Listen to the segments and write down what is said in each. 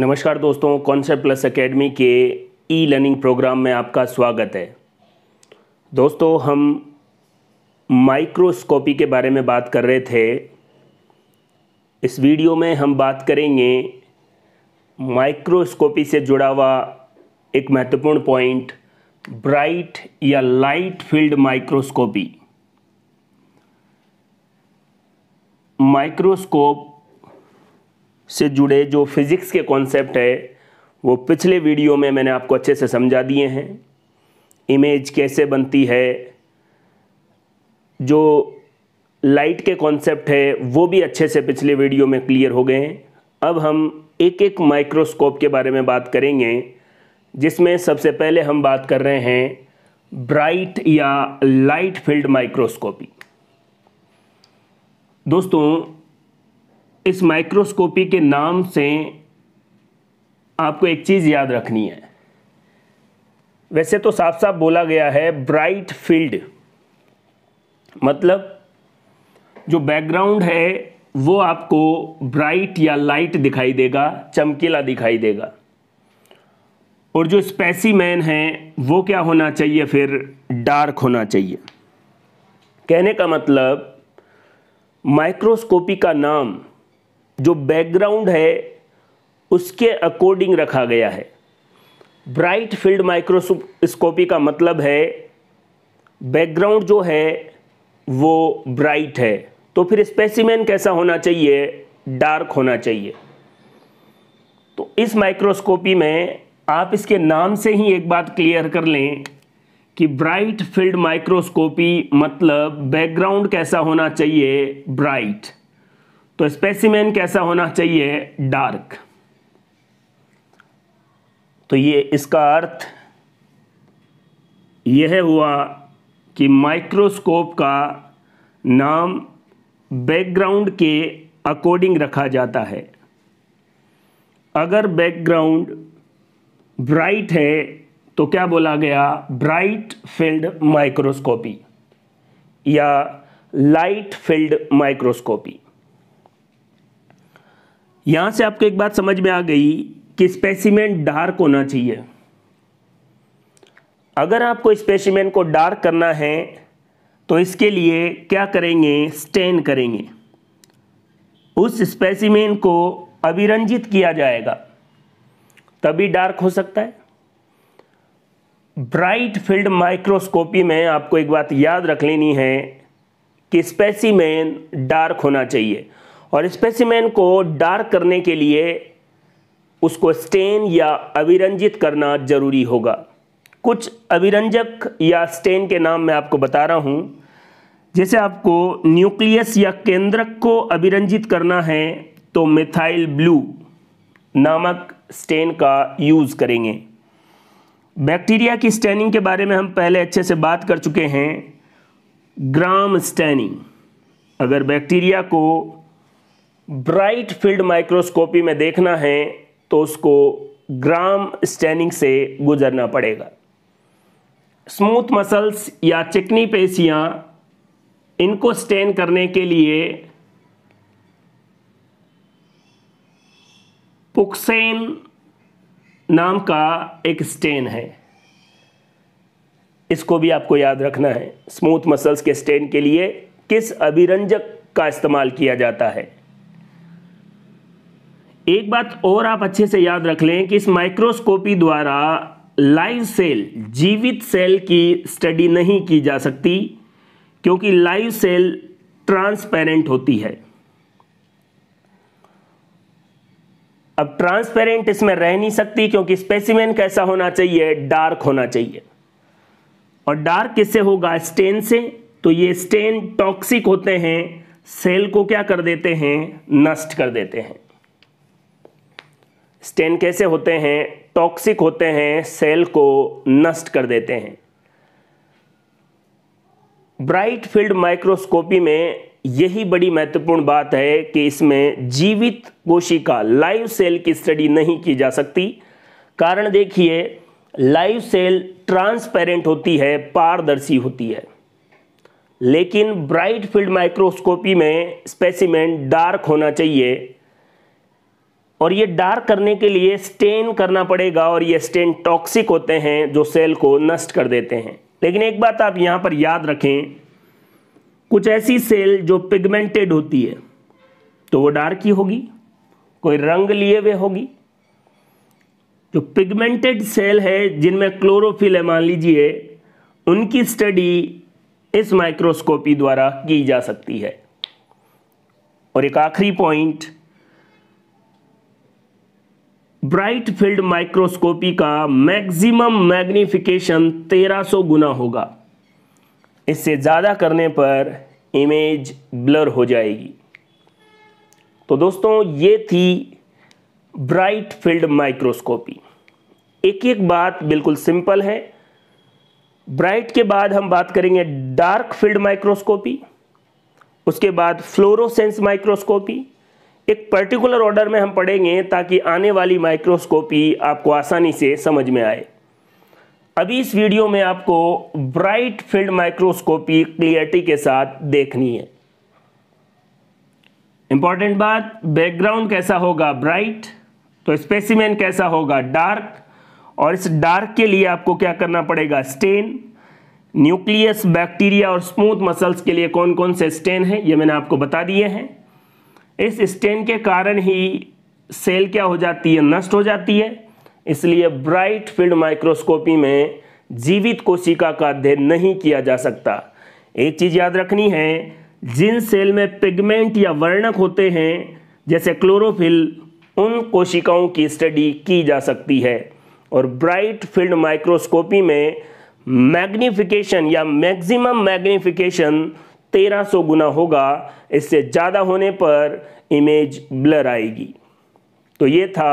नमस्कार दोस्तों concept plus academy के ई लर्निंग प्रोग्राम में आपका स्वागत है दोस्तों हम माइक्रोस्कोपी के बारे में बात कर रहे थे इस वीडियो में हम बात करेंगे माइक्रोस्कोपी से जुड़ा हुआ एक महत्वपूर्ण पॉइंट ब्राइट या लाइट फील्ड माइक्रोस्कोपी माइक्रोस्कोप से जुड़े जो फिज़िक्स के कॉन्सेप्ट है वो पिछले वीडियो में मैंने आपको अच्छे से समझा दिए हैं इमेज कैसे बनती है जो लाइट के कॉन्सेप्ट है वो भी अच्छे से पिछले वीडियो में क्लियर हो गए हैं अब हम एक एक माइक्रोस्कोप के बारे में बात करेंगे जिसमें सबसे पहले हम बात कर रहे हैं ब्राइट या लाइट फील्ड माइक्रोस्कोपी दोस्तों इस माइक्रोस्कोपी के नाम से आपको एक चीज़ याद रखनी है वैसे तो साफ साफ बोला गया है ब्राइट फील्ड मतलब जो बैकग्राउंड है वो आपको ब्राइट या लाइट दिखाई देगा चमकीला दिखाई देगा और जो स्पेसीमैन है वो क्या होना चाहिए फिर डार्क होना चाहिए कहने का मतलब माइक्रोस्कोपी का नाम जो बैकग्राउंड है उसके अकॉर्डिंग रखा गया है ब्राइट फील्ड माइक्रोस्कोपी का मतलब है बैकग्राउंड जो है वो ब्राइट है तो फिर स्पेसिमेन कैसा होना चाहिए डार्क होना चाहिए तो इस माइक्रोस्कोपी में आप इसके नाम से ही एक बात क्लियर कर लें कि ब्राइट फील्ड माइक्रोस्कोपी मतलब बैकग्राउंड कैसा होना चाहिए ब्राइट तो स्पेसिमेन कैसा होना चाहिए डार्क तो ये इसका अर्थ यह हुआ कि माइक्रोस्कोप का नाम बैकग्राउंड के अकॉर्डिंग रखा जाता है अगर बैकग्राउंड ब्राइट है तो क्या बोला गया ब्राइट फील्ड माइक्रोस्कोपी या लाइट फील्ड माइक्रोस्कोपी यहां से आपको एक बात समझ में आ गई कि स्पेसिमेंट डार्क होना चाहिए अगर आपको स्पेसिमेंट को डार्क करना है तो इसके लिए क्या करेंगे स्टेन करेंगे उस स्पेसिमेंट को अभिरंजित किया जाएगा तभी डार्क हो सकता है ब्राइट फील्ड माइक्रोस्कोपी में आपको एक बात याद रख लेनी है कि स्पेसिमेन डार्क होना चाहिए और स्पेसिमेन को डार्क करने के लिए उसको स्टेन या अविरंजित करना ज़रूरी होगा कुछ अविरंजक या स्टेन के नाम मैं आपको बता रहा हूँ जैसे आपको न्यूक्लियस या केंद्रक को अभिरंजित करना है तो मिथाइल ब्लू नामक स्टेन का यूज़ करेंगे बैक्टीरिया की स्टेनिंग के बारे में हम पहले अच्छे से बात कर चुके हैं ग्राम स्टेनिंग अगर बैक्टीरिया को ब्राइट फील्ड माइक्रोस्कोपी में देखना है तो उसको ग्राम स्टैनिंग से गुजरना पड़ेगा स्मूथ मसल्स या चिकनी पेशियां इनको स्टेन करने के लिए पुक्सेन नाम का एक स्टेन है इसको भी आपको याद रखना है स्मूथ मसल्स के स्टेन के लिए किस अभिरंजक का इस्तेमाल किया जाता है एक बात और आप अच्छे से याद रख लें कि इस माइक्रोस्कोपी द्वारा लाइव सेल जीवित सेल की स्टडी नहीं की जा सकती क्योंकि लाइव सेल ट्रांसपेरेंट होती है अब ट्रांसपेरेंट इसमें रह नहीं सकती क्योंकि स्पेसिमेन कैसा होना चाहिए डार्क होना चाहिए और डार्क किससे होगा स्टेन से तो ये स्टेन टॉक्सिक होते हैं सेल को क्या कर देते हैं नष्ट कर देते हैं स्टेन कैसे होते हैं टॉक्सिक होते हैं सेल को नष्ट कर देते हैं ब्राइट फील्ड माइक्रोस्कोपी में यही बड़ी महत्वपूर्ण बात है कि इसमें जीवित कोशिका लाइव सेल की स्टडी नहीं की जा सकती कारण देखिए लाइव सेल ट्रांसपेरेंट होती है पारदर्शी होती है लेकिन ब्राइट फील्ड माइक्रोस्कोपी में स्पेसिमेंट डार्क होना चाहिए और ये डार्क करने के लिए स्टेन करना पड़ेगा और ये स्टेन टॉक्सिक होते हैं जो सेल को नष्ट कर देते हैं लेकिन एक बात आप यहां पर याद रखें कुछ ऐसी सेल जो पिगमेंटेड होती है तो वो डार्क ही होगी कोई रंग लिए हुए होगी जो पिगमेंटेड सेल है जिनमें क्लोरोफिल है मान लीजिए उनकी स्टडी इस माइक्रोस्कोपी द्वारा की जा सकती है और एक आखिरी पॉइंट ब्राइट फील्ड माइक्रोस्कोपी का मैक्सिमम मैग्निफिकेशन 1300 गुना होगा इससे ज़्यादा करने पर इमेज ब्लर हो जाएगी तो दोस्तों ये थी ब्राइट फील्ड माइक्रोस्कोपी एक एक बात बिल्कुल सिंपल है ब्राइट के बाद हम बात करेंगे डार्क फील्ड माइक्रोस्कोपी उसके बाद फ्लोरोसेंस माइक्रोस्कोपी एक पर्टिकुलर ऑर्डर में हम पढ़ेंगे ताकि आने वाली माइक्रोस्कोपी आपको आसानी से समझ में आए अभी इस वीडियो में आपको ब्राइट फील्ड माइक्रोस्कोपी क्लियरिटी के साथ देखनी है इंपॉर्टेंट बात बैकग्राउंड कैसा होगा ब्राइट तो स्पेसिमेन कैसा होगा डार्क और इस डार्क के लिए आपको क्या करना पड़ेगा स्टेन न्यूक्लियस बैक्टीरिया और स्मूथ मसल्स के लिए कौन कौन से स्टेन हैं ये मैंने आपको बता दिए हैं इस स्टेन के कारण ही सेल क्या हो जाती है नष्ट हो जाती है इसलिए ब्राइट फील्ड माइक्रोस्कोपी में जीवित कोशिका का अध्ययन नहीं किया जा सकता एक चीज़ याद रखनी है जिन सेल में पिगमेंट या वर्णक होते हैं जैसे क्लोरोफिल उन कोशिकाओं की स्टडी की जा सकती है और ब्राइट फील्ड माइक्रोस्कोपी में मैग्नीफिकेशन या मैक्सिमम मैग्नीफिकेशन तेरह सौ गुना होगा इससे ज़्यादा होने पर इमेज ब्लर आएगी तो ये था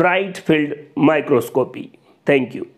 bright field microscopy thank you